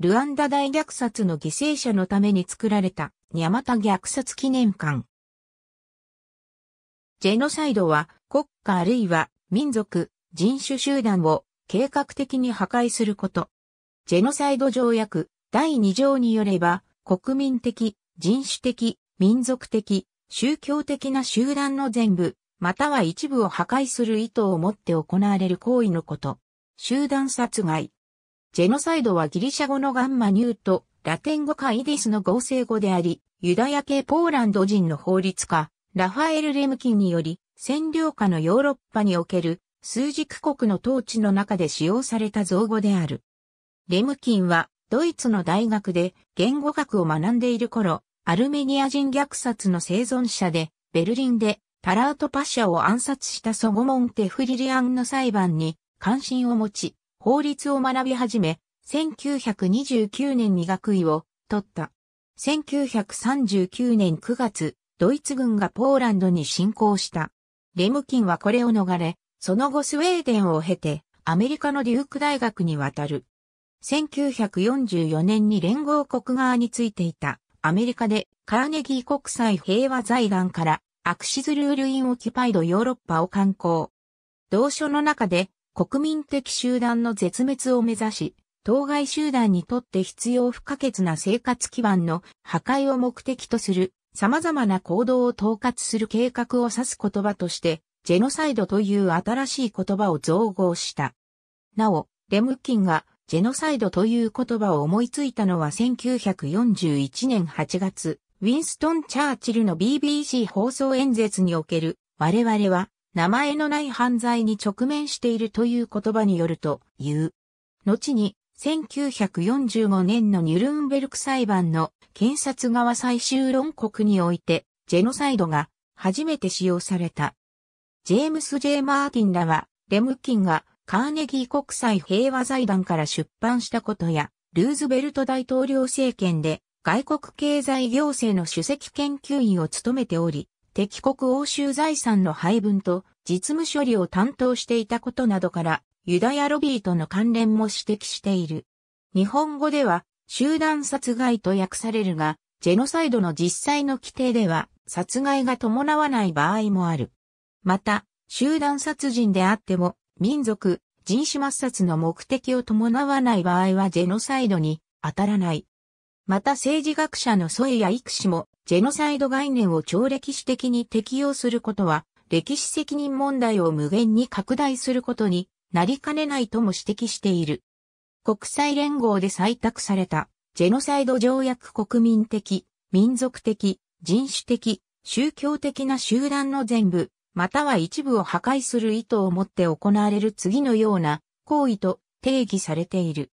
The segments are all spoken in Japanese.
ルワンダ大虐殺の犠牲者のために作られた、ニャマタ虐殺記念館。ジェノサイドは、国家あるいは民族、人種集団を計画的に破壊すること。ジェノサイド条約第2条によれば、国民的、人種的、民族的、宗教的な集団の全部、または一部を破壊する意図を持って行われる行為のこと。集団殺害、ジェノサイドはギリシャ語のガンマニュート、ラテン語かイディスの合成語であり、ユダヤ系ポーランド人の法律家、ラファエル・レムキンにより、占領下のヨーロッパにおける数軸国の統治の中で使用された造語である。レムキンはドイツの大学で言語学を学んでいる頃、アルメニア人虐殺の生存者で、ベルリンでタラートパシャを暗殺したソゴモン・テフリリアンの裁判に関心を持ち、法律を学び始め、1929年に学位を取った。1939年9月、ドイツ軍がポーランドに侵攻した。レムキンはこれを逃れ、その後スウェーデンを経て、アメリカのデューク大学に渡る。1944年に連合国側についていた、アメリカでカーネギー国際平和財団からアクシズルールインオキュパイドヨーロッパを観光。同書の中で国民的集団の絶滅を目指し、当該集団にとって必要不可欠な生活基盤の破壊を目的とする様々な行動を統括する計画を指す言葉として、ジェノサイドという新しい言葉を造語した。なお、レムキンがジェノサイドという言葉を思いついたのは1941年8月、ウィンストン・チャーチルの BBC 放送演説における、我々は名前のない犯罪に直面しているという言葉によると言う。後に、1945年のニュルンベルク裁判の検察側最終論告において、ジェノサイドが初めて使用された。ジェームス・ジェイマーティンらは、レムキンがカーネギー国際平和財団から出版したことや、ルーズベルト大統領政権で外国経済行政の首席研究員を務めており、敵国欧州財産の配分と実務処理を担当していたことなどから、ユダヤロビーとの関連も指摘している。日本語では、集団殺害と訳されるが、ジェノサイドの実際の規定では、殺害が伴わない場合もある。また、集団殺人であっても、民族、人種抹殺の目的を伴わない場合はジェノサイドに当たらない。また政治学者のソイや育氏も、ジェノサイド概念を超歴史的に適用することは、歴史責任問題を無限に拡大することになりかねないとも指摘している。国際連合で採択された、ジェノサイド条約国民的、民族的、人種的、宗教的な集団の全部、または一部を破壊する意図を持って行われる次のような行為と定義されている。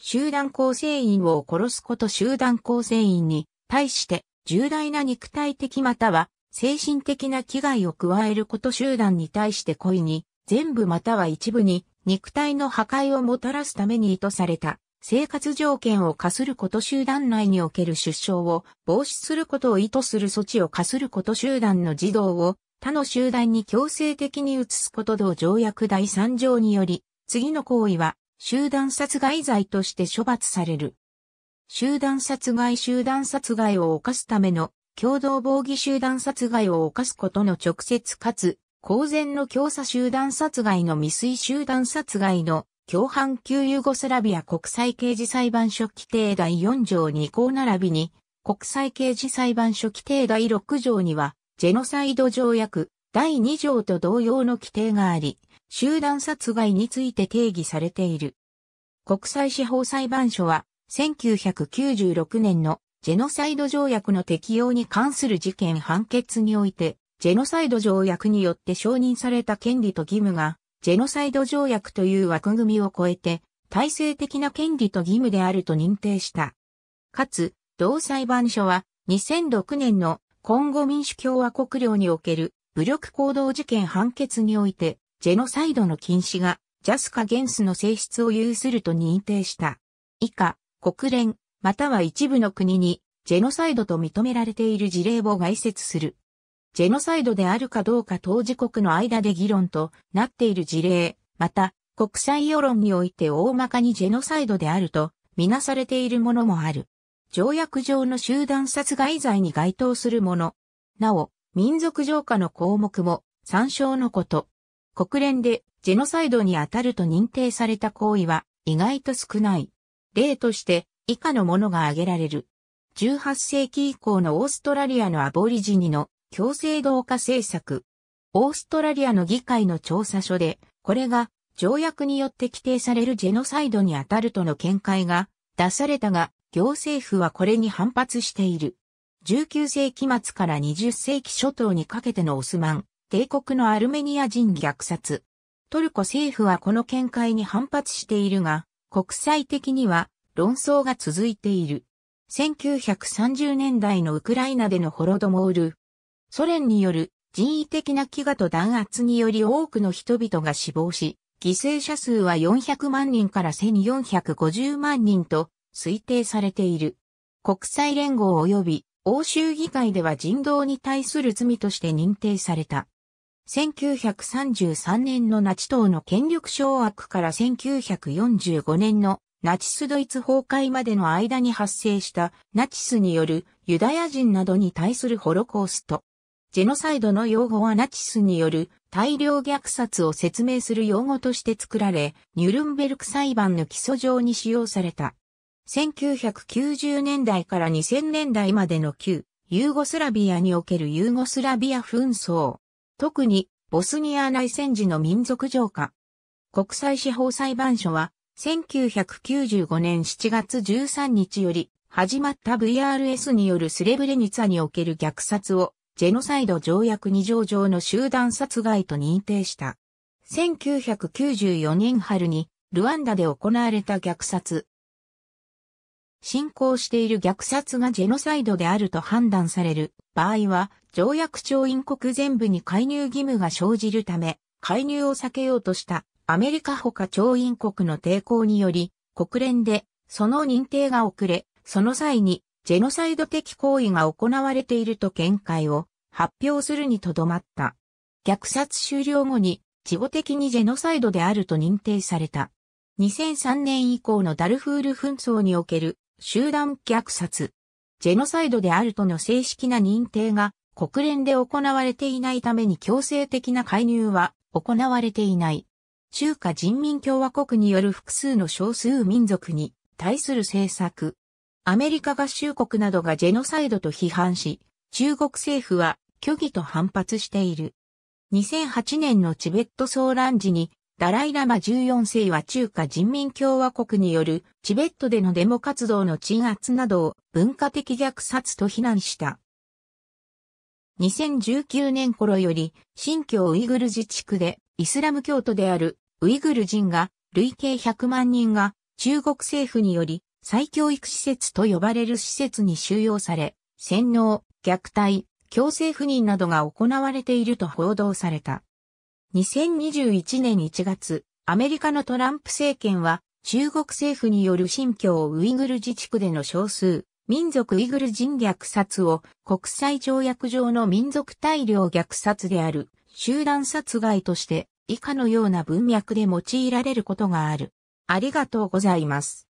集団構成員を殺すこと集団構成員に対して重大な肉体的または精神的な危害を加えること集団に対して故意に、全部または一部に肉体の破壊をもたらすために意図された生活条件を課すること集団内における出生を防止することを意図する措置を課すること集団の児童を他の集団に強制的に移すこと同条約第3条により、次の行為は集団殺害罪として処罰される。集団殺害集団殺害を犯すための共同防御集団殺害を犯すことの直接かつ公然の強査集団殺害の未遂集団殺害の共犯級ユーゴスラビア国際刑事裁判所規定第4条2項並びに国際刑事裁判所規定第6条にはジェノサイド条約第2条と同様の規定があり、集団殺害について定義されている。国際司法裁判所は、1996年のジェノサイド条約の適用に関する事件判決において、ジェノサイド条約によって承認された権利と義務が、ジェノサイド条約という枠組みを超えて、体制的な権利と義務であると認定した。かつ、同裁判所は、2006年の今後民主共和国領における武力行動事件判決において、ジェノサイドの禁止が、ジャスカ・ゲンスの性質を有すると認定した。以下、国連、または一部の国に、ジェノサイドと認められている事例を外説する。ジェノサイドであるかどうか当事国の間で議論となっている事例、また、国際世論において大まかにジェノサイドであると、みなされているものもある。条約上の集団殺害罪に該当するもの。なお、民族浄化の項目も参照のこと。国連でジェノサイドに当たると認定された行為は意外と少ない。例として以下のものが挙げられる。18世紀以降のオーストラリアのアボリジニの強制同化政策。オーストラリアの議会の調査書で、これが条約によって規定されるジェノサイドにあたるとの見解が出されたが、行政府はこれに反発している。19世紀末から20世紀初頭にかけてのオスマン、帝国のアルメニア人虐殺。トルコ政府はこの見解に反発しているが、国際的には論争が続いている。1930年代のウクライナでのホロドモール。ソ連による人為的な飢餓と弾圧により多くの人々が死亡し、犠牲者数は400万人から1450万人と推定されている。国際連合及び欧州議会では人道に対する罪として認定された。1933年のナチ党の権力掌握から1945年のナチスドイツ崩壊までの間に発生したナチスによるユダヤ人などに対するホロコースト。ジェノサイドの用語はナチスによる大量虐殺を説明する用語として作られ、ニュルンベルク裁判の基礎上に使用された。1990年代から2000年代までの旧ユーゴスラビアにおけるユーゴスラビア紛争。特にボスニア内戦時の民族浄化。国際司法裁判所は、1995年7月13日より始まった VRS によるスレブレニツァにおける虐殺をジェノサイド条約2条上の集団殺害と認定した。1994年春にルワンダで行われた虐殺。進行している虐殺がジェノサイドであると判断される場合は条約調印国全部に介入義務が生じるため、介入を避けようとしたアメリカ他調印国の抵抗により、国連でその認定が遅れ、その際にジェノサイド的行為が行われていると見解を発表するにとどまった。虐殺終了後に、事後的にジェノサイドであると認定された。2003年以降のダルフール紛争における集団虐殺、ジェノサイドであるとの正式な認定が国連で行われていないために強制的な介入は行われていない。中華人民共和国による複数の少数民族に対する政策。アメリカ合衆国などがジェノサイドと批判し、中国政府は虚偽と反発している。2008年のチベット騒乱時に、ダライラマ14世は中華人民共和国によるチベットでのデモ活動の鎮圧などを文化的虐殺と非難した。2019年頃より、新疆ウイグル自治区で、イスラム教徒であるウイグル人が、累計100万人が、中国政府により、再教育施設と呼ばれる施設に収容され、洗脳、虐待、強制不妊などが行われていると報道された。2021年1月、アメリカのトランプ政権は、中国政府による新疆ウイグル自治区での少数、民族イグル人虐殺を国際条約上の民族大量虐殺である集団殺害として以下のような文脈で用いられることがある。ありがとうございます。